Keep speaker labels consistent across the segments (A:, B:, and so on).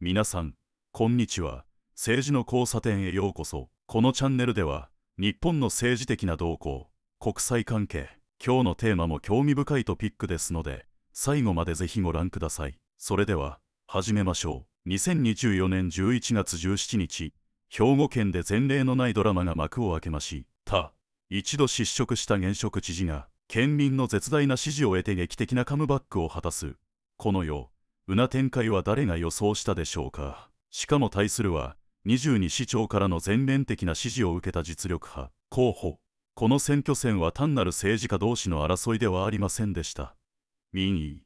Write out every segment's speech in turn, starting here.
A: 皆さん、こんにちは。政治の交差点へようこそ。このチャンネルでは、日本の政治的な動向、国際関係、今日のテーマも興味深いトピックですので、最後までぜひご覧ください。それでは、始めましょう。2024年11月17日、兵庫県で前例のないドラマが幕を開けました。一度失職した現職知事が、県民の絶大な支持を得て劇的なカムバックを果たす。このよう。うな展開は誰が予想したでしょうかしかも対するは22市長からの全面的な支持を受けた実力派候補この選挙戦は単なる政治家同士の争いではありませんでした民意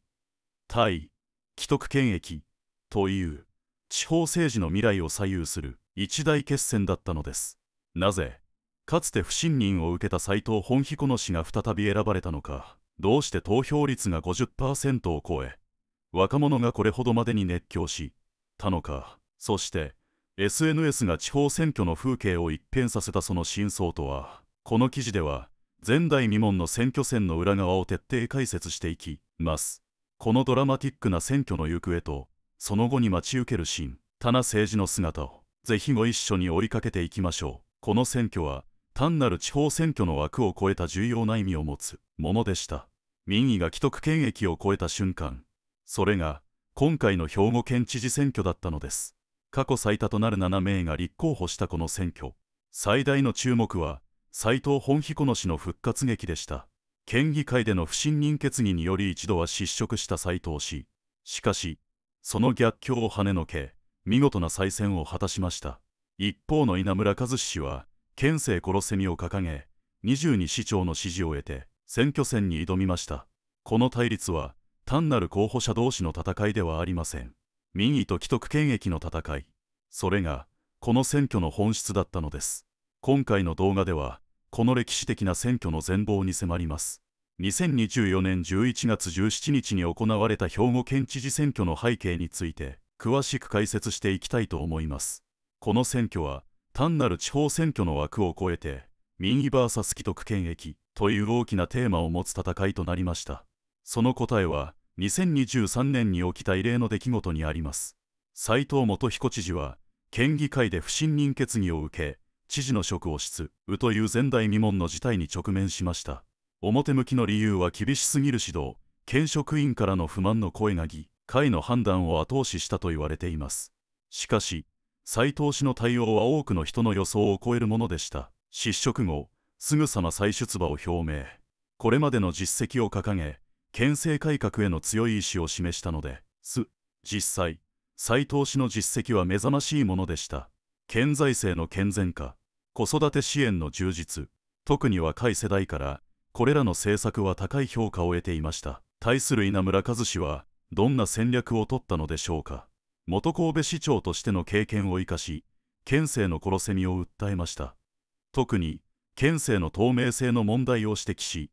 A: 対既得権益という地方政治の未来を左右する一大決戦だったのですなぜかつて不信任を受けた斎藤本彦の氏が再び選ばれたのかどうして投票率が50%を超え若者がこれほどまでに熱狂したのかそして SNS が地方選挙の風景を一変させたその真相とはこの記事では前代未聞の選挙戦の裏側を徹底解説していきますこのドラマティックな選挙の行方とその後に待ち受ける新たな政治の姿をぜひご一緒に追いかけていきましょうこの選挙は単なる地方選挙の枠を超えた重要な意味を持つものでした民意が既得権益を超えた瞬間それが今回の兵庫県知事選挙だったのです過去最多となる7名が立候補したこの選挙最大の注目は斎藤本彦の氏の復活劇でした県議会での不信任決議により一度は失職した斎藤氏しかしその逆境を跳ねのけ見事な再選を果たしました一方の稲村和氏は県政殺せみを掲げ22市長の支持を得て選挙戦に挑みましたこの対立は単なる候補者同士の戦いではありません民意と既得権益の戦いそれがこの選挙の本質だったのです今回の動画ではこの歴史的な選挙の全貌に迫ります2024年11月17日に行われた兵庫県知事選挙の背景について詳しく解説していきたいと思いますこの選挙は単なる地方選挙の枠を超えて民意 VS 既得権益という大きなテーマを持つ戦いとなりましたその答えは2023年に起きた異例の出来事にあります斉藤元彦知事は県議会で不信任決議を受け知事の職を失うという前代未聞の事態に直面しました表向きの理由は厳しすぎる指導県職員からの不満の声が議会の判断を後押ししたと言われていますしかし斉藤氏の対応は多くの人の予想を超えるものでした失職後すぐさま再出馬を表明これまでの実績を掲げ県政改革への強い意志を示したのです実際斎藤氏の実績は目覚ましいものでした県財政の健全化子育て支援の充実特に若い世代からこれらの政策は高い評価を得ていました対する稲村和氏はどんな戦略を取ったのでしょうか元神戸市長としての経験を生かし県政の殺せみを訴えました特に県政の透明性の問題を指摘し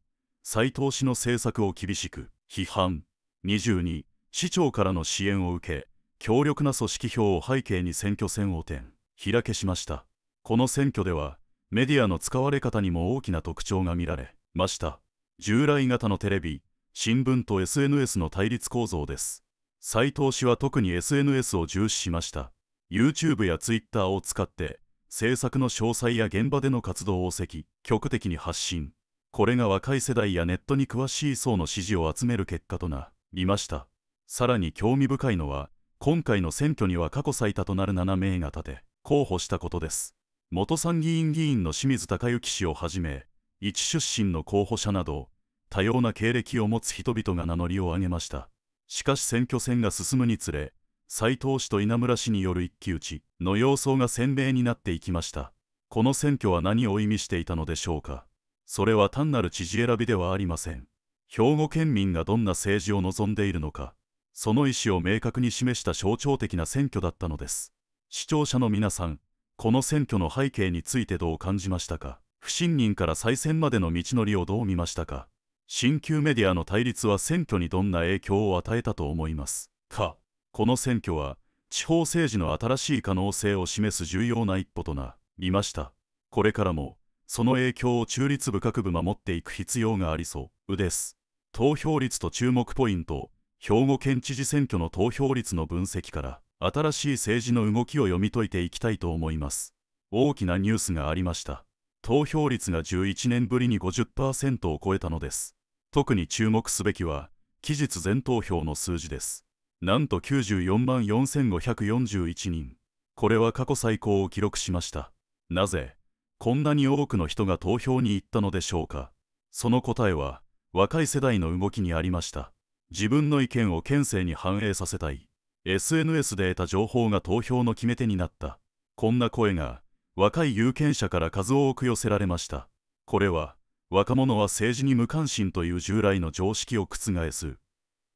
A: 斎藤氏の政策を厳しく批判22市長からの支援を受け強力な組織票を背景に選挙戦を転開けしましたこの選挙ではメディアの使われ方にも大きな特徴が見られました従来型のテレビ新聞と SNS の対立構造です斎藤氏は特に SNS を重視しました YouTube や Twitter を使って制作の詳細や現場での活動を積極的に発信これが若い世代やネットに詳しい層の支持を集める結果となりましたさらに興味深いのは今回の選挙には過去最多となる7名が立て候補したことです元参議院議員の清水孝之氏をはじめ一出身の候補者など多様な経歴を持つ人々が名乗りを上げましたしかし選挙戦が進むにつれ斎藤氏と稲村氏による一騎打ちの様相が鮮明になっていきましたこの選挙は何を意味していたのでしょうかそれは単なる知事選びではありません。兵庫県民がどんな政治を望んでいるのか、その意思を明確に示した象徴的な選挙だったのです。視聴者の皆さん、この選挙の背景についてどう感じましたか不信任から再選までの道のりをどう見ましたか新旧メディアの対立は選挙にどんな影響を与えたと思いますかこの選挙は地方政治の新しい可能性を示す重要な一歩とな見ましたこれからもその影響を中立部各部守っていく必要がありそうです投票率と注目ポイント兵庫県知事選挙の投票率の分析から新しい政治の動きを読み解いていきたいと思います大きなニュースがありました投票率が11年ぶりに50%を超えたのです特に注目すべきは期日全投票の数字ですなんと94万4541人これは過去最高を記録しましたなぜこんなに多くの人が投票に行ったのでしょうかその答えは若い世代の動きにありました自分の意見を県政に反映させたい SNS で得た情報が投票の決め手になったこんな声が若い有権者から数多く寄せられましたこれは若者は政治に無関心という従来の常識を覆す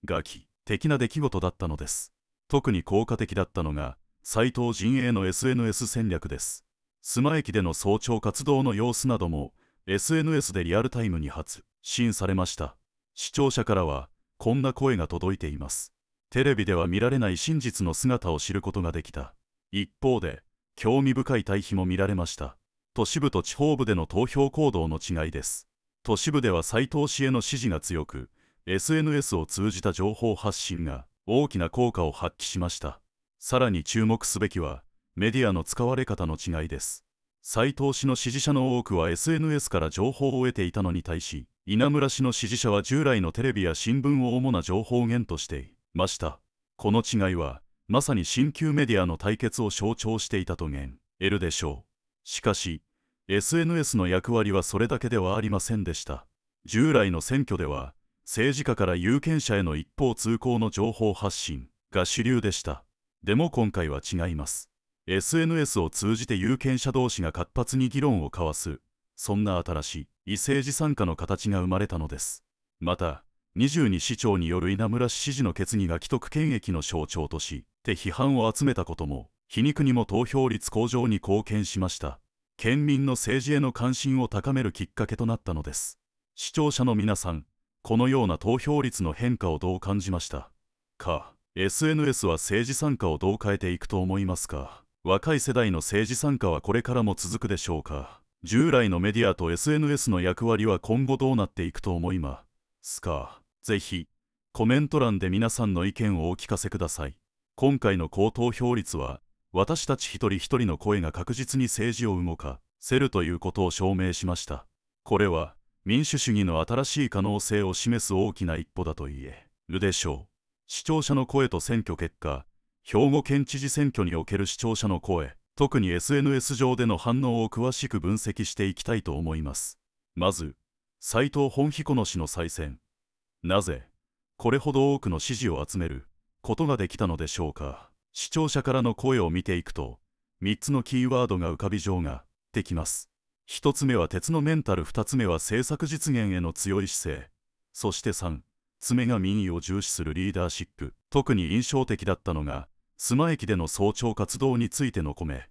A: ガキ的な出来事だったのです特に効果的だったのが斎藤陣営の SNS 戦略です須磨駅での早朝活動の様子なども SNS でリアルタイムに発信されました視聴者からはこんな声が届いていますテレビでは見られない真実の姿を知ることができた一方で興味深い対比も見られました都市部と地方部での投票行動の違いです都市部では斎藤氏への支持が強く SNS を通じた情報発信が大きな効果を発揮しましたさらに注目すべきはメディアの使われ方の違いです斎藤氏の支持者の多くは SNS から情報を得ていたのに対し稲村氏の支持者は従来のテレビや新聞を主な情報源としていましたこの違いはまさに新旧メディアの対決を象徴していたと言えるでしょうしかし SNS の役割はそれだけではありませんでした従来の選挙では政治家から有権者への一方通行の情報発信が主流でしたでも今回は違います SNS を通じて有権者同士が活発に議論を交わすそんな新しい異政治参加の形が生まれたのですまた22市長による稲村氏支持の決議が既得権益の象徴として批判を集めたことも皮肉にも投票率向上に貢献しました県民の政治への関心を高めるきっかけとなったのです視聴者の皆さんこのような投票率の変化をどう感じましたか SNS は政治参加をどう変えていくと思いますか若い世代の政治参加はこれからも続くでしょうか従来のメディアと SNS の役割は今後どうなっていくと思いますかぜひコメント欄で皆さんの意見をお聞かせください今回の高投票率は私たち一人一人の声が確実に政治を動かせるということを証明しましたこれは民主主義の新しい可能性を示す大きな一歩だと言えるでしょう視聴者の声と選挙結果兵庫県知事選挙における視聴者の声特に SNS 上での反応を詳しく分析していきたいと思いますまず斎藤本彦の氏の再選なぜこれほど多くの支持を集めることができたのでしょうか視聴者からの声を見ていくと3つのキーワードが浮かび上がってきます1つ目は鉄のメンタル2つ目は政策実現への強い姿勢そして3つ目が民意を重視するリーダーシップ特に印象的だったのが須磨駅での早朝活動についてのコメ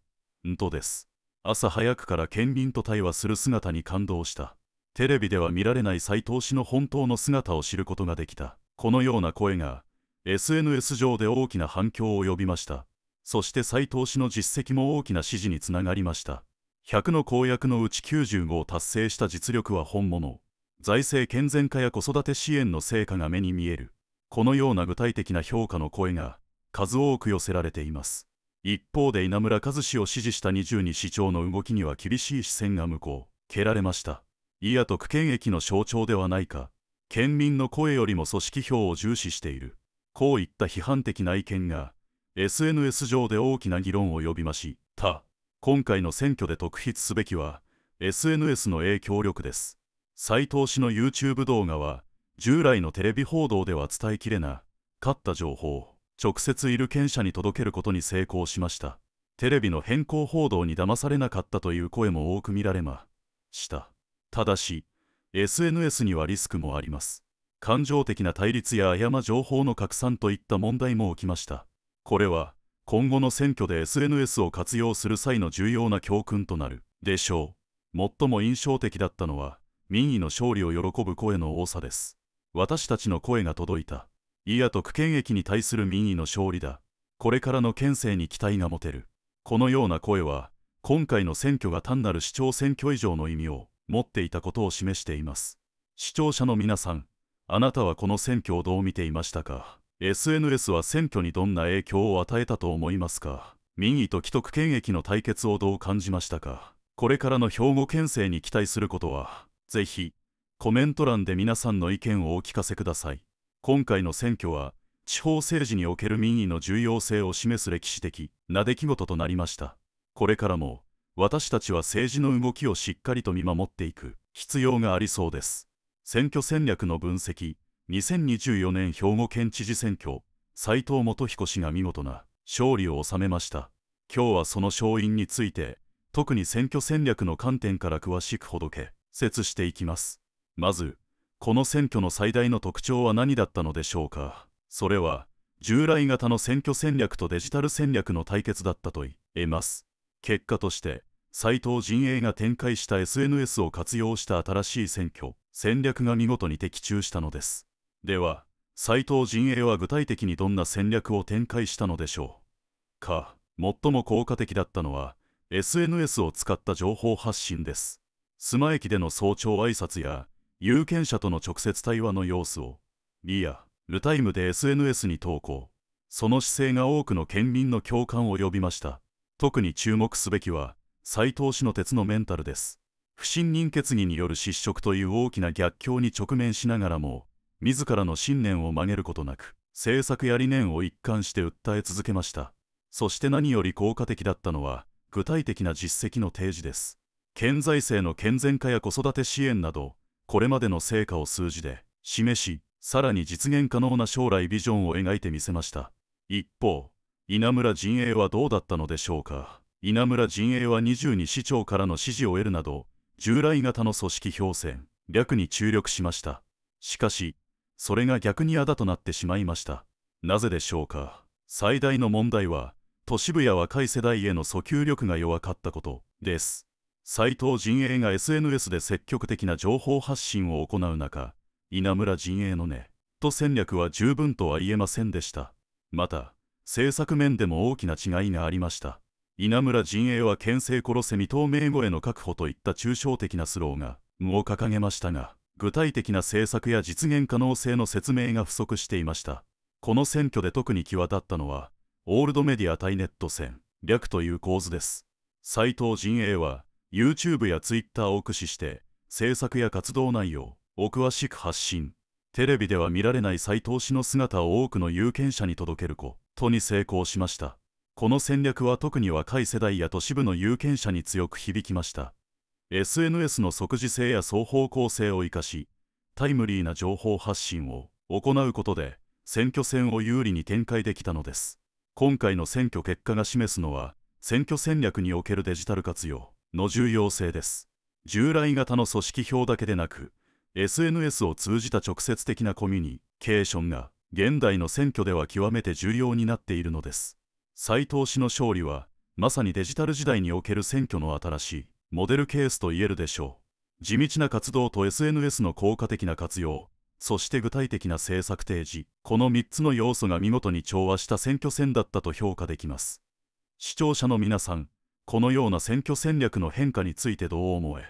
A: ントです朝早くから県民と対話する姿に感動したテレビでは見られない斎藤氏の本当の姿を知ることができたこのような声が SNS 上で大きな反響を呼びましたそして斎藤氏の実績も大きな支持につながりました100の公約のうち95を達成した実力は本物財政健全化や子育て支援の成果が目に見えるこのような具体的な評価の声が数多く寄せられています一方で稲村和志を支持した2 2市長の動きには厳しい視線が向こう蹴られましたいや特権益の象徴ではないか県民の声よりも組織票を重視しているこういった批判的な意見が SNS 上で大きな議論を呼びました今回の選挙で特筆すべきは SNS の影響力です斉藤氏の YouTube 動画は従来のテレビ報道では伝えきれなかった情報直接いる権者に届けることに成功しましたテレビの変更報道に騙されなかったという声も多く見られましたただし SNS にはリスクもあります感情的な対立や誤情報の拡散といった問題も起きましたこれは今後の選挙で SNS を活用する際の重要な教訓となるでしょう最も印象的だったのは民意の勝利を喜ぶ声の多さです私たちの声が届いたいや特権益に対する民意の勝利だこれからの県政に期待が持てるこのような声は今回の選挙が単なる市長選挙以上の意味を持っていたことを示しています視聴者の皆さんあなたはこの選挙をどう見ていましたか SNS は選挙にどんな影響を与えたと思いますか民意と既得権益の対決をどう感じましたかこれからの兵庫県政に期待することは、ぜひ、コメント欄で皆さんの意見をお聞かせください。今回の選挙は地方政治における民意の重要性を示す歴史的な出来事となりましたこれからも私たちは政治の動きをしっかりと見守っていく必要がありそうです選挙戦略の分析2024年兵庫県知事選挙斉藤元彦氏が見事な勝利を収めました今日はその勝因について特に選挙戦略の観点から詳しくほどけ説していきますまずこの選挙の最大の特徴は何だったのでしょうかそれは従来型の選挙戦略とデジタル戦略の対決だったと言えます結果として斎藤陣営が展開した SNS を活用した新しい選挙戦略が見事に的中したのですでは斎藤陣営は具体的にどんな戦略を展開したのでしょうか最も効果的だったのは SNS を使った情報発信です須磨駅での早朝挨拶や有権者との直接対話の様子をリアルタイムで SNS に投稿その姿勢が多くの県民の共感を呼びました特に注目すべきは斎藤氏の鉄のメンタルです不信任決議による失職という大きな逆境に直面しながらも自らの信念を曲げることなく政策や理念を一貫して訴え続けましたそして何より効果的だったのは具体的な実績の提示です県財政の健全化や子育て支援などこれまでの成果を数字で示しさらに実現可能な将来ビジョンを描いてみせました一方稲村陣営はどうだったのでしょうか稲村陣営は22市長からの支持を得るなど従来型の組織標戦略に注力しましたしかしそれが逆にあだとなってしまいましたなぜでしょうか最大の問題は都市部や若い世代への訴求力が弱かったことです斎藤陣営が SNS で積極的な情報発信を行う中稲村陣営のねと戦略は十分とは言えませんでしたまた政策面でも大きな違いがありました稲村陣営は県政殺せ未透明後への確保といった抽象的なスローが無を掲げましたが具体的な政策や実現可能性の説明が不足していましたこの選挙で特に際立ったのはオールドメディア対ネット戦略という構図です斎藤陣営は YouTube や Twitter を駆使して制作や活動内容を詳しく発信テレビでは見られない斎藤氏の姿を多くの有権者に届けることに成功しましたこの戦略は特に若い世代や都市部の有権者に強く響きました SNS の即時性や双方向性を生かしタイムリーな情報発信を行うことで選挙戦を有利に展開できたのです今回の選挙結果が示すのは選挙戦略におけるデジタル活用の重要性です従来型の組織票だけでなく SNS を通じた直接的なコミュニケーションが現代の選挙では極めて重要になっているのです斎藤氏の勝利はまさにデジタル時代における選挙の新しいモデルケースと言えるでしょう地道な活動と SNS の効果的な活用そして具体的な政策提示この3つの要素が見事に調和した選挙戦だったと評価できます視聴者の皆さんこのような選挙戦略の変化についてどう思え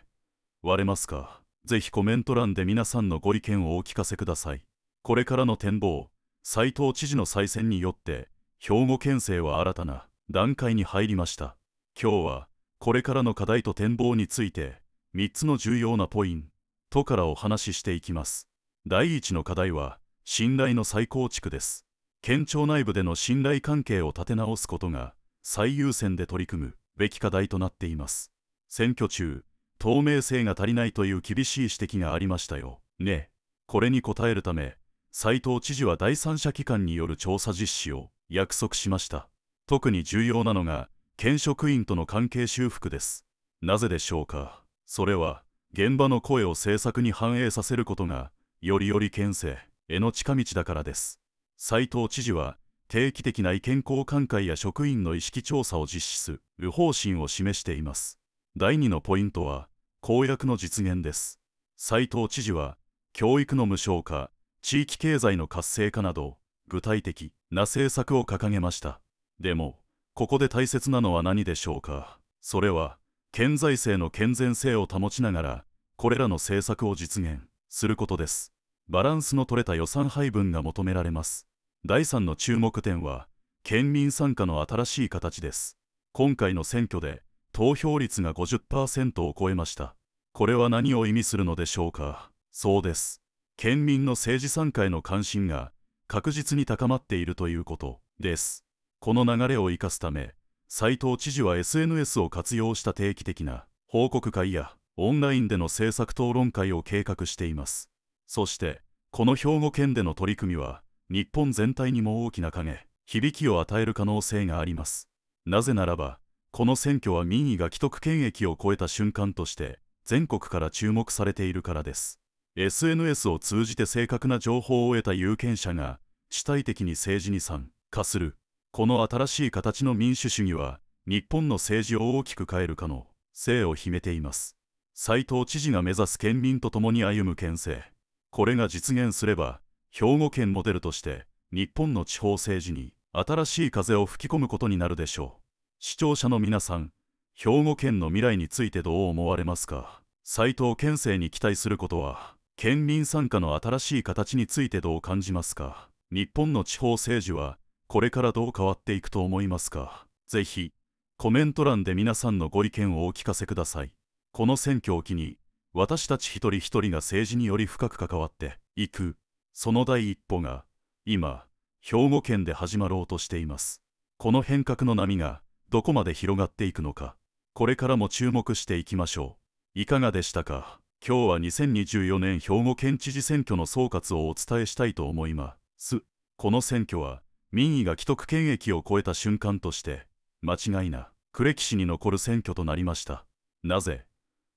A: 割れますかぜひコメント欄で皆さんのご意見をお聞かせください。これからの展望、斉藤知事の再選によって、兵庫県政は新たな段階に入りました。今日は、これからの課題と展望について、3つの重要なポイントからお話ししていきます。第1の課題は、信頼の再構築です。県庁内部での信頼関係を立て直すことが、最優先で取り組むべき課題となっています選挙中透明性が足りないという厳しい指摘がありましたよねこれに応えるため斉藤知事は第三者機関による調査実施を約束しました特に重要なのが県職員との関係修復ですなぜでしょうかそれは現場の声を政策に反映させることがよりより県政への近道だからです斉藤知事は定期的な意見交換会や職員の意識調査を実施する方針を示しています第2のポイントは公約の実現です斉藤知事は教育の無償化地域経済の活性化など具体的な政策を掲げましたでもここで大切なのは何でしょうかそれは県財政の健全性を保ちながらこれらの政策を実現することですバランスの取れた予算配分が求められます第3の注目点は県民参加の新しい形です今回の選挙で投票率が50%を超えましたこれは何を意味するのでしょうかそうです県民の政治参加への関心が確実に高まっているということですこの流れを生かすため斉藤知事は SNS を活用した定期的な報告会やオンラインでの政策討論会を計画していますそしてこの兵庫県での取り組みは日本全体にも大きな影響きを与える可能性がありますなぜならばこの選挙は民意が既得権益を超えた瞬間として全国から注目されているからです SNS を通じて正確な情報を得た有権者が主体的に政治に参加するこの新しい形の民主主義は日本の政治を大きく変える可能性を秘めています斉藤知事が目指す県民と共に歩む県政これが実現すれば兵庫県モデルとして日本の地方政治に新しい風を吹き込むことになるでしょう視聴者の皆さん兵庫県の未来についてどう思われますか斉藤県政に期待することは県民参加の新しい形についてどう感じますか日本の地方政治はこれからどう変わっていくと思いますかぜひコメント欄で皆さんのご意見をお聞かせくださいこの選挙を機に私たち一人一人が政治により深く関わっていくその第一歩が今兵庫県で始まろうとしていますこの変革の波がどこまで広がっていくのかこれからも注目していきましょういかがでしたか今日は2024年兵庫県知事選挙の総括をお伝えしたいと思いますこの選挙は民意が既得権益を超えた瞬間として間違いなく歴史に残る選挙となりましたなぜ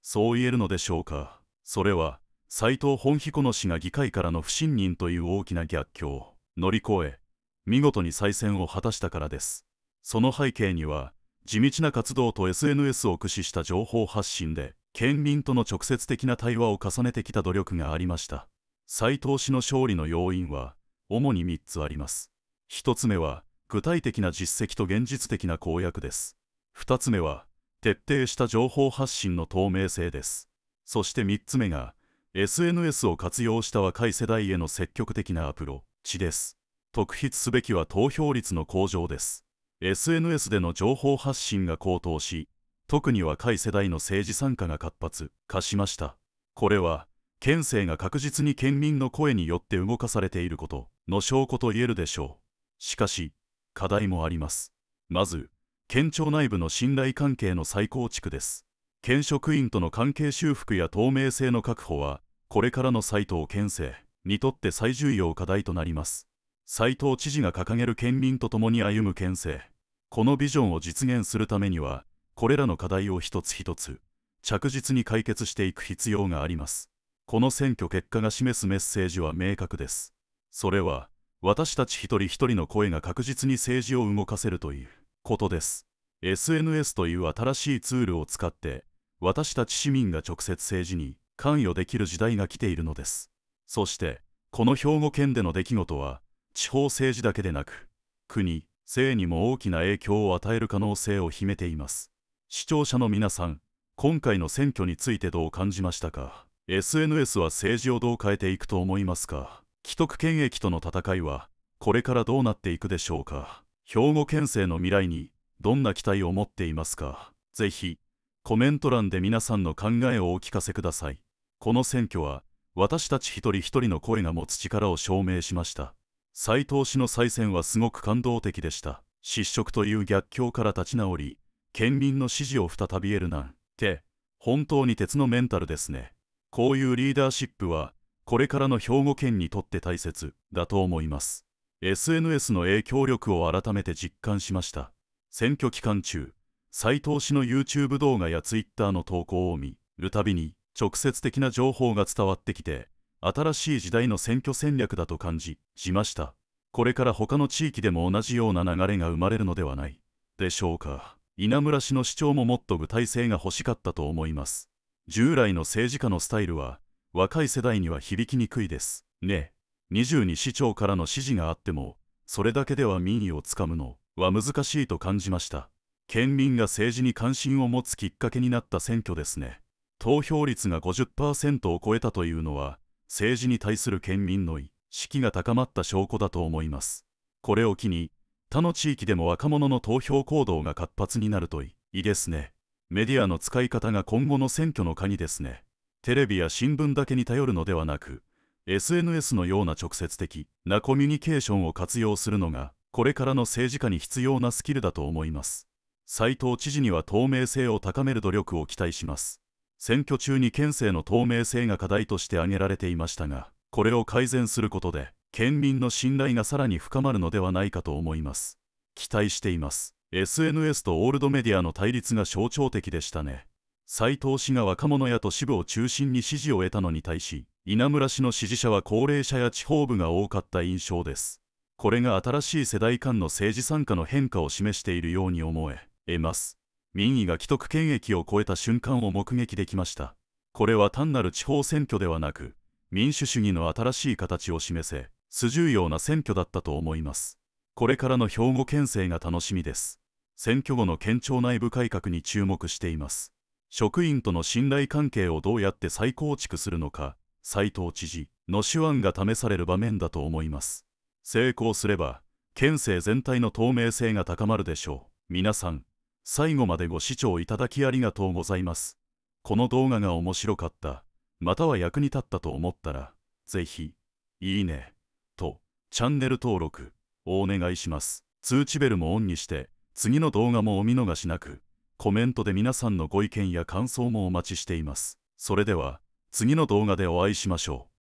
A: そう言えるのでしょうかそれは斎藤本彦の氏が議会からの不信任という大きな逆境を乗り越え見事に再選を果たしたからですその背景には地道な活動と SNS を駆使した情報発信で県民との直接的な対話を重ねてきた努力がありました斎藤氏の勝利の要因は主に3つあります1つ目は具体的な実績と現実的な公約です2つ目は徹底した情報発信の透明性ですそして3つ目が SNS を活用した若い世代への積極的なアプローチです。特筆すべきは投票率の向上です。SNS での情報発信が高騰し、特に若い世代の政治参加が活発化しました。これは、県政が確実に県民の声によって動かされていることの証拠と言えるでしょう。しかし、課題もあります。まず、県庁内部の信頼関係の再構築です。県職員との関係修復や透明性の確保は、これからの斉藤県政にとって最重要課題となります斉藤知事が掲げる県民と共に歩む県政このビジョンを実現するためにはこれらの課題を一つ一つ着実に解決していく必要がありますこの選挙結果が示すメッセージは明確ですそれは私たち一人一人の声が確実に政治を動かせるということです SNS という新しいツールを使って私たち市民が直接政治に関与できる時代が来ているのですそしてこの兵庫県での出来事は地方政治だけでなく国性にも大きな影響を与える可能性を秘めています視聴者の皆さん今回の選挙についてどう感じましたか SNS は政治をどう変えていくと思いますか既得権益との戦いはこれからどうなっていくでしょうか兵庫県政の未来にどんな期待を持っていますかぜひコメント欄で皆さんの考えをお聞かせくださいこの選挙は私たち一人一人の声が持つ力を証明しました斎藤氏の再選はすごく感動的でした失職という逆境から立ち直り県民の支持を再び得るなんて本当に鉄のメンタルですねこういうリーダーシップはこれからの兵庫県にとって大切だと思います SNS の影響力を改めて実感しました選挙期間中斎藤氏の YouTube 動画や Twitter の投稿を見るたびに直接的な情報が伝わってきて新しい時代の選挙戦略だと感じしましたこれから他の地域でも同じような流れが生まれるのではないでしょうか稲村氏の市長ももっと具体性が欲しかったと思います従来の政治家のスタイルは若い世代には響きにくいですね22市長からの指示があってもそれだけでは民意をつかむのは難しいと感じました県民が政治に関心を持つきっかけになった選挙ですね投票率が50%を超えたというのは、政治に対する県民の意識が高まった証拠だと思います。これを機に、他の地域でも若者の投票行動が活発になるといいですね。メディアの使い方が今後の選挙の鍵ですね。テレビや新聞だけに頼るのではなく、SNS のような直接的なコミュニケーションを活用するのが、これからの政治家に必要なスキルだと思います。斉藤知事には透明性を高める努力を期待します。選挙中に県政の透明性が課題として挙げられていましたがこれを改善することで県民の信頼がさらに深まるのではないかと思います期待しています SNS とオールドメディアの対立が象徴的でしたね斎藤氏が若者や都市部を中心に支持を得たのに対し稲村氏の支持者は高齢者や地方部が多かった印象ですこれが新しい世代間の政治参加の変化を示しているように思え得ます民意が既得権益を超えた瞬間を目撃できましたこれは単なる地方選挙ではなく民主主義の新しい形を示せ素重要な選挙だったと思いますこれからの兵庫県政が楽しみです選挙後の県庁内部改革に注目しています職員との信頼関係をどうやって再構築するのか斉藤知事の手腕が試される場面だと思います成功すれば県政全体の透明性が高まるでしょう皆さん最後までご視聴いただきありがとうございます。この動画が面白かった、または役に立ったと思ったら、ぜひ、いいね、と、チャンネル登録、をお願いします。通知ベルもオンにして、次の動画もお見逃しなく、コメントで皆さんのご意見や感想もお待ちしています。それでは、次の動画でお会いしましょう。